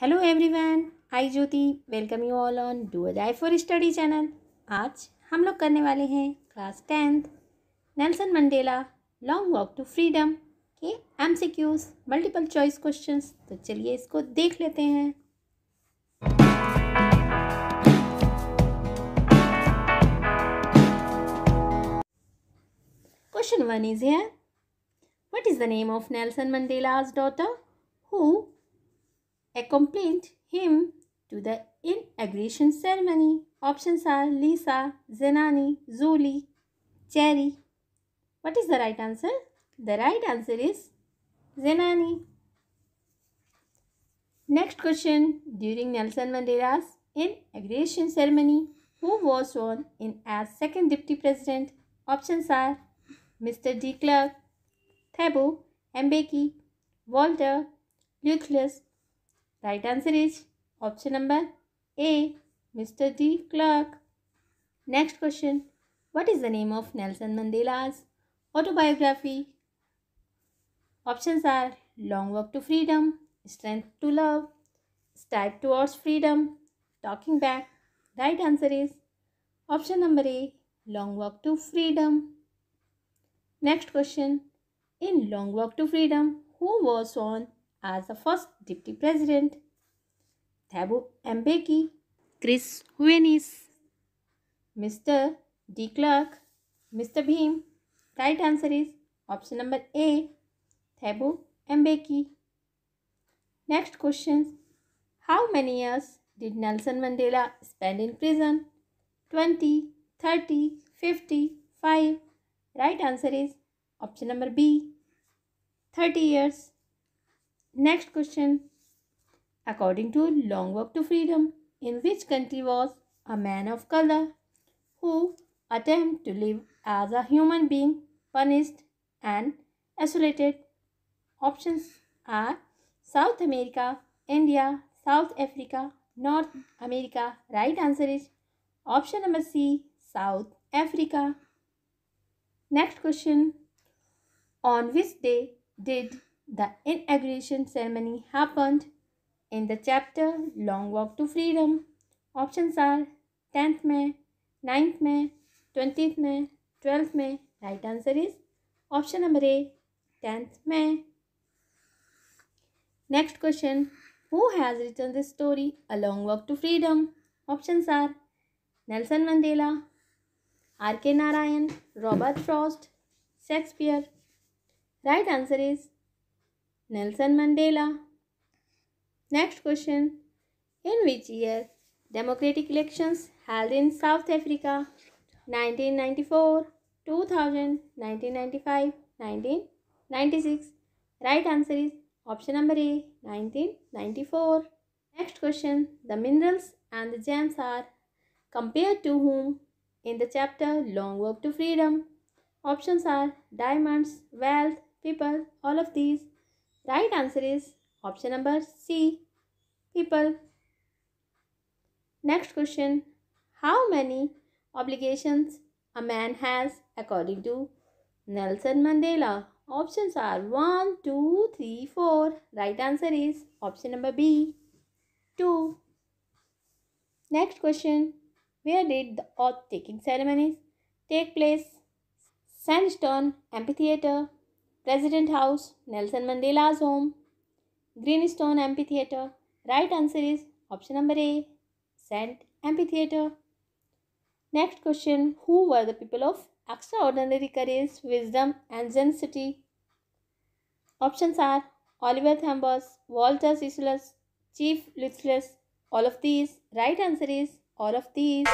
Hello everyone I Jyoti welcome you all on do or die for study channel आज हम लोग करने वाले हैं class tenth Nelson Mandela long walk to freedom के M C Qs multiple choice question तो चलिए इसको देख लेते हैं question one is here what is the name of Nelson Mandela's daughter who accompanied him to the inauguration ceremony. Options are Lisa, Zenani, Zuli, Cherry. What is the right answer? The right answer is Zenani. Next question. During Nelson Mandela's inauguration ceremony, who was sworn in as second deputy president? Options are Mr. D. Clark, Thabo Mbeki, Walter, Lucas, Right answer is option number A. Mr. D. Clark. Next question. What is the name of Nelson Mandela's autobiography? Options are Long Walk to Freedom, Strength to Love, Stride Towards Freedom, Talking Back. Right answer is option number A. Long Walk to Freedom. Next question. In Long Walk to Freedom, who was on as the first deputy president, Thabo Mbeki, Chris Huenis, Mr. D. Clark, Mr. Bhim. Right answer is option number A, Thabo Mbeki. Next question. How many years did Nelson Mandela spend in prison? 20, 30, 50, 5. Right answer is option number B, 30 years. Next question. According to Long Walk to Freedom, in which country was a man of color who attempt to live as a human being punished and isolated? Options are South America, India, South Africa, North America. Right answer is option number C, South Africa. Next question. On which day did The inauguration ceremony happened in the chapter Long Walk to Freedom. Options are 10th May, 9th May, 20th May, 12th May. Right answer is option number A, 10th May. Next question Who has written this story, A Long Walk to Freedom? Options are Nelson Mandela, R.K. Narayan, Robert Frost, Shakespeare. Right answer is Nelson Mandela. Next question. In which year democratic elections held in South Africa? 1994, 2000, 1995, 1996. Right answer is option number A, 1994. Next question. The minerals and the gems are compared to whom in the chapter Long Walk to Freedom? Options are diamonds, wealth, people, all of these. Right answer is option number C. People. Next question. How many obligations a man has according to Nelson Mandela? Options are 1, 2, 3, 4. Right answer is option number B. 2. Next question. Where did the oath taking ceremonies take place? Sandstone Amphitheatre, President House, Nelson Mandela's home, Greenstone Amphitheater. Right answer is option number A, Saint Amphitheater. Next question Who were the people of extraordinary courage, wisdom, and sensitivity? Options are Oliver Thomas, Walter Cecilus, Chief Lucilius. All of these. Right answer is all of these.